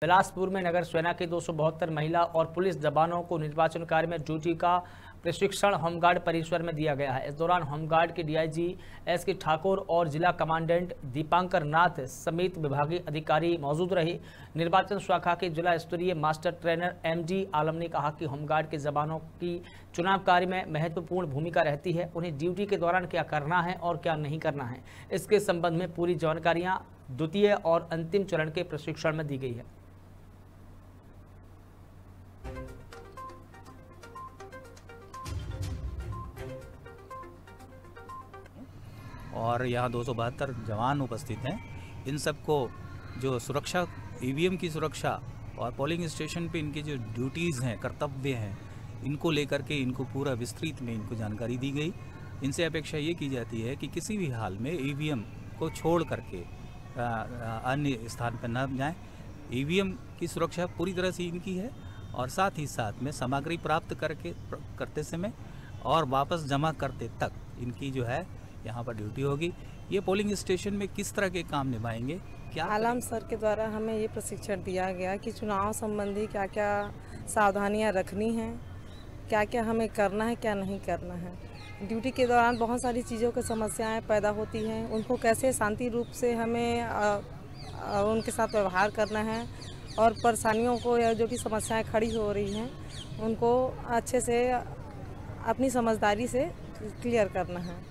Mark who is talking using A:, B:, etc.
A: बिलासपुर में नगर सेना के दो महिला और पुलिस जवानों को निर्वाचन कार्य में ड्यूटी का प्रशिक्षण होमगार्ड परिसर में दिया गया है इस दौरान होमगार्ड के डीआईजी एस के ठाकुर और जिला कमांडेंट दीपांकर नाथ समेत विभागीय अधिकारी मौजूद रहे निर्वाचन शाखा के जिला स्तरीय मास्टर ट्रेनर एमडी आलम ने कहा कि होमगार्ड के जवानों की चुनाव कार्य में महत्वपूर्ण भूमिका रहती है उन्हें ड्यूटी के दौरान क्या करना है और क्या नहीं करना है इसके संबंध में पूरी जानकारियाँ द्वितीय और अंतिम चरण के प्रशिक्षण में दी गई है
B: और यहाँ दो जवान उपस्थित हैं इन सबको जो सुरक्षा ई e की सुरक्षा और पोलिंग स्टेशन पे इनकी जो ड्यूटीज़ हैं कर्तव्य हैं इनको लेकर के इनको पूरा विस्तृत में इनको जानकारी दी गई इनसे अपेक्षा ये की जाती है कि किसी भी हाल में ई e को छोड़ करके अन्य स्थान पर न जाएं ई e की सुरक्षा पूरी तरह से इनकी है और साथ ही साथ में सामग्री प्राप्त करके करते समय और वापस जमा करते तक इनकी जो है यहाँ पर ड्यूटी होगी ये पोलिंग स्टेशन में किस तरह के काम निभाएंगे
C: क्या आलम सर के द्वारा हमें ये प्रशिक्षण दिया गया कि चुनाव संबंधी क्या क्या सावधानियाँ रखनी हैं क्या क्या हमें करना है क्या नहीं करना है ड्यूटी के दौरान बहुत सारी चीज़ों की समस्याएं पैदा होती हैं उनको कैसे शांति रूप से हमें आ, आ, उनके साथ व्यवहार करना है और परेशानियों को या जो भी समस्याएं खड़ी हो रही हैं उनको अच्छे से अपनी समझदारी से क्लियर करना है